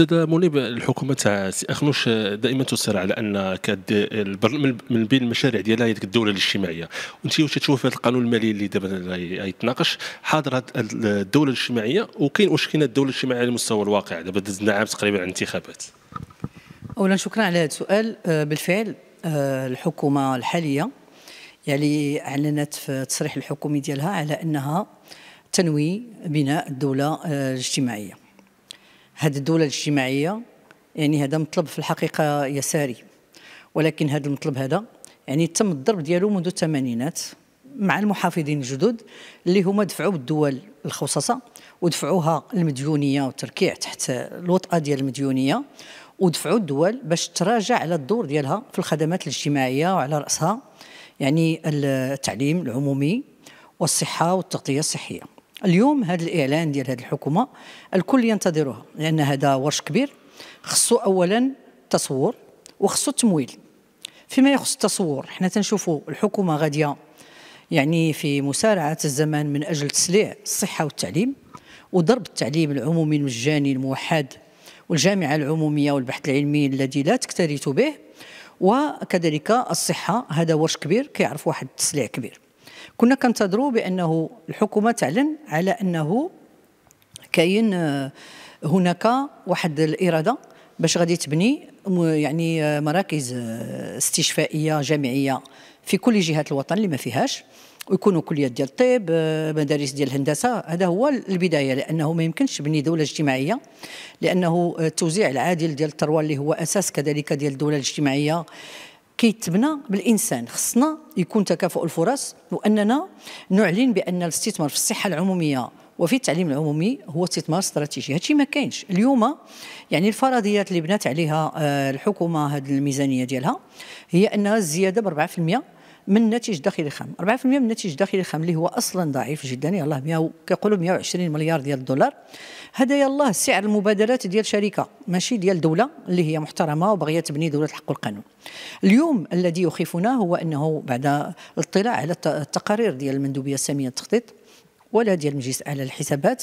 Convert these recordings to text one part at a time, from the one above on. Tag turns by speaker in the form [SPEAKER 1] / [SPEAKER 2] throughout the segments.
[SPEAKER 1] استاذ منيب الحكومه تاع سي اخنوش دائما تصر على ان كاد من بين المشاريع ديالها هي الدوله الاجتماعيه وانت واش تشوف هذا القانون المالي اللي دابا يتناقش حاضر الدوله الاجتماعيه وكاين واش كاين الدوله الاجتماعيه على مستوى الواقع دابا دزنا عام تقريبا على الانتخابات
[SPEAKER 2] اولا شكرا على هذا السؤال آه، بالفعل آه، الحكومه الحاليه يعني اعلنت في التصريح الحكومي ديالها على انها تنوي بناء الدوله آه، الاجتماعيه هذه الدولة الاجتماعية يعني هذا مطلب في الحقيقة يساري ولكن هذا المطلب هذا يعني تم الضرب ديالو منذ الثمانينات مع المحافظين الجدد اللي هما دفعوا بالدول الخصصة ودفعوها المديونية والتركيع تحت الوطأة ديال المديونية ودفعوا الدول باش تراجع على الدور ديالها في الخدمات الاجتماعية وعلى رأسها يعني التعليم العمومي والصحة والتغطية الصحية اليوم هذا الاعلان ديال هذه الحكومه الكل ينتظرها لان هذا ورش كبير خصو اولا تصور وخصو التمويل فيما يخص التصور حنا تنشوفوا الحكومه غاديه يعني في مسارعه الزمان من اجل تسليع الصحه والتعليم وضرب التعليم العمومي المجاني الموحد والجامعه العموميه والبحث العلمي الذي لا تكترث به وكذلك الصحه هذا ورش كبير كيعرف واحد التسليع كبير كنا كنتظروا بانه الحكومه تعلن على انه كاين آه، هناك واحد الاراده باش غادي تبني يعني آه، مراكز آه، استشفائيه جامعيه في كل جهات الوطن اللي ما فيهاش ويكونوا كليات ديال الطب مدارس ديال الهندسه هذا هو البدايه لانه ما يمكنش تبني دوله اجتماعيه لانه التوزيع العادل ديال الثروه اللي هو اساس كذلك ديال الدوله الاجتماعيه كيتبنى بالانسان خصنا يكون تكافؤ الفرص واننا نعلن بان الاستثمار في الصحه العموميه وفي التعليم العمومي هو استثمار استراتيجي هادشي ما كاينش اليوم يعني الفرضيات اللي بنات عليها آه، الحكومه هذه الميزانيه ديالها هي انها الزياده ب 4% من الناتج الداخلي الخام 4% من الناتج الداخلي الخام اللي هو اصلا ضعيف جدا يلاه 100 كيقولوا 120 مليار ديال الدولار هذا يلاه سعر المبادرات ديال شركه ماشي ديال دوله اللي هي محترمه وباغيه تبني دوله الحق والقانون اليوم الذي يخيفنا هو انه بعد الاطلاع على التقارير ديال المندوبيه الساميه التخطيط ولا ديال مجلس اعلى الحسابات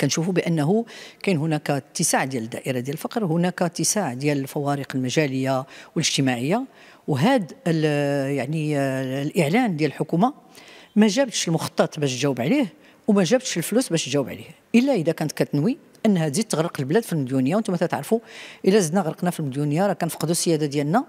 [SPEAKER 2] كنشوفوا بانه كاين هناك اتساع ديال الدائره ديال الفقر هناك اتساع ديال الفوارق المجاليه والاجتماعيه وهذا يعني الاعلان ديال الحكومه ما جابتش المخطط باش تجاوب عليه وما جابتش الفلوس باش تجاوب عليه الا اذا كانت كتنوي انها تزيد تغرق البلاد في المديونيه وانتم تعرفوا الا زدنا غرقنا في المديونيه راه كنفقدوا السياده ديالنا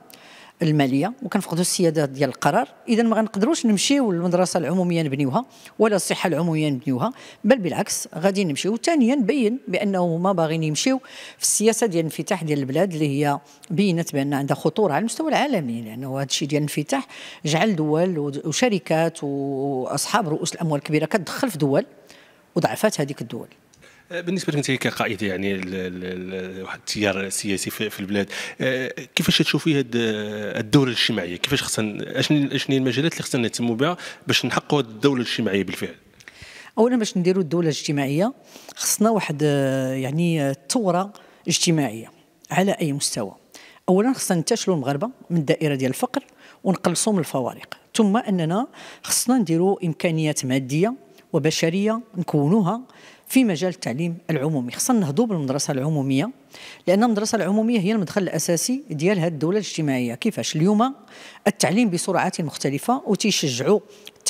[SPEAKER 2] الماليه وكنفقدوا السياده ديال القرار اذا ما غنقدروش نمشيو للمدرسه العموميه نبنيوها ولا الصحه العموميه نبنيوها بل بالعكس غادي نمشيو ثانيا نبين بانه ما باغيين يمشيو في السياسه ديال الانفتاح ديال البلاد اللي هي بينت بان عندها خطوره على المستوى العالمي لانه هذا الشيء ديال الانفتاح جعل دول وشركات واصحاب رؤوس الاموال الكبيره كتدخل في دول وضعفات هذيك الدول
[SPEAKER 1] بالنسبه لك انت كقائد يعني واحد التيار السياسي في البلاد آه، كيفاش تشوفي هذه الدوله الاجتماعيه كيفاش خصنا اشني اشني المجالات اللي خصنا نهتموا بها باش نحققوا الدوله الاجتماعيه بالفعل
[SPEAKER 2] اولا باش نديروا الدوله الاجتماعيه خصنا واحد آه، يعني ثوره اجتماعيه على اي مستوى اولا خصنا ننتشلوا المغاربه من الدائره ديال الفقر ونقلصوا من الفوارق ثم اننا خصنا نديروا امكانيات ماديه وبشريه نكونوها في مجال التعليم العمومي خصنا نهضوا بالمدرسه العموميه لان المدرسه العموميه هي المدخل الاساسي ديال هذه الدوله الاجتماعيه كيفاش اليوم التعليم بسرعات مختلفه وتيشجعوا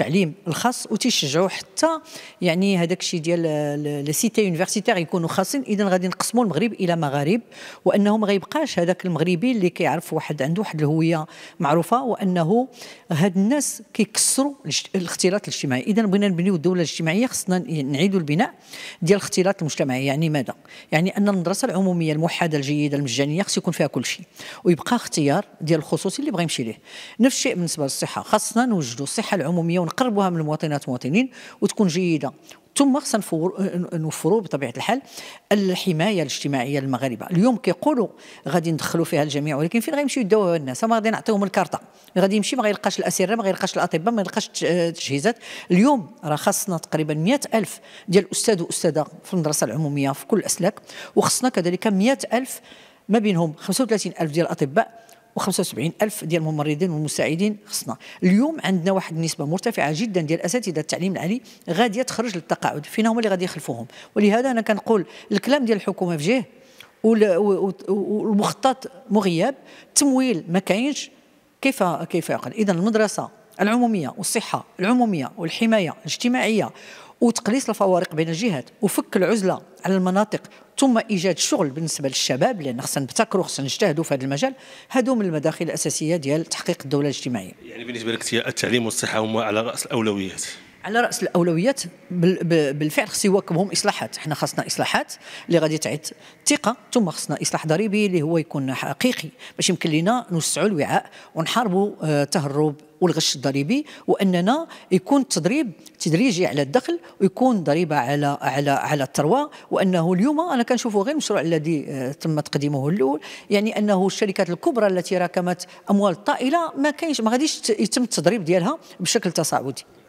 [SPEAKER 2] التعليم الخاص وتيشجعوا حتى يعني هذاك الشيء ديال لي سيتي يونيفرسيتير يكونوا خاصين اذا غادي نقسموا المغرب الى مغارب وانه ما غيبقاش هذاك المغربي اللي كيعرف واحد عنده واحد الهويه معروفه وانه هاد الناس كيكسروا الاختلاط الاجتماعي اذا بغينا نبنيو الدوله الاجتماعيه خصنا نعيدوا البناء ديال الاختلاط المجتمعي يعني ماذا يعني ان المدرسه العموميه الموحده الجيده المجانيه خص يكون فيها كل شيء ويبقى اختيار ديال الخصوصي اللي بغى يمشي ليه نفس الشيء بالنسبه للصحه خصنا نوجدوا الصحه العموميه ونقربوها من المواطنات والمواطنين وتكون جيده ثم خصنا نوفروا بطبيعه الحال الحمايه الاجتماعيه للمغاربه اليوم كيقولوا غادي ندخلوا فيها الجميع ولكن فين غيمشيو يداوها الناس ما غادي نعطيهم الكارطه غادي يمشي ما غيلقاش الاسره ما غيلقاش الاطباء ما غيلقاش التجهيزات اليوم راه خاصنا تقريبا 100 الف ديال الاستاذ واستاذه في المدرسه العموميه في كل الاسلاك وخصنا كذلك 100 الف ما بينهم 35 الف ديال الاطباء و75 ألف ديال الممرضين والمساعدين خصنا اليوم عندنا واحد النسبة مرتفعة جدا ديال أساتذة التعليم العالي غادية تخرج للتقاعد فينا هما اللي غادي يخلفوهم ولهذا أنا كنقول الكلام ديال الحكومة في جهه والمخطط مغيب التمويل ما كاينش كيف كيف يعقل اذا المدرسه العموميه والصحه العموميه والحمايه الاجتماعيه وتقليص الفوارق بين الجهات وفك العزله على المناطق ثم ايجاد شغل بالنسبه للشباب لان خصنا نبتكروا خصنا نجتهدوا في هذا المجال هادو من المداخل الاساسيه ديال تحقيق الدوله الاجتماعيه
[SPEAKER 1] يعني بالنسبه لك التعليم والصحه هما على راس الاولويات
[SPEAKER 2] على راس الاولويات بالفعل خص يواكبهم اصلاحات حنا خاصنا اصلاحات اللي غادي تعيد الثقه ثم خصنا اصلاح ضريبي اللي هو يكون حقيقي باش يمكن لنا نوسعوا الوعاء ونحاربوا التهرب آه، والغش الضريبي واننا يكون التضريب تدريجي على الدخل ويكون ضريبه على على على الثروه وانه اليوم انا كنشوفه غير المشروع الذي آه، تم تقديمه الاول يعني انه الشركات الكبرى التي راكمت اموال طائله ما كاينش ما غاديش يتم التضريب ديالها بشكل تصاعدي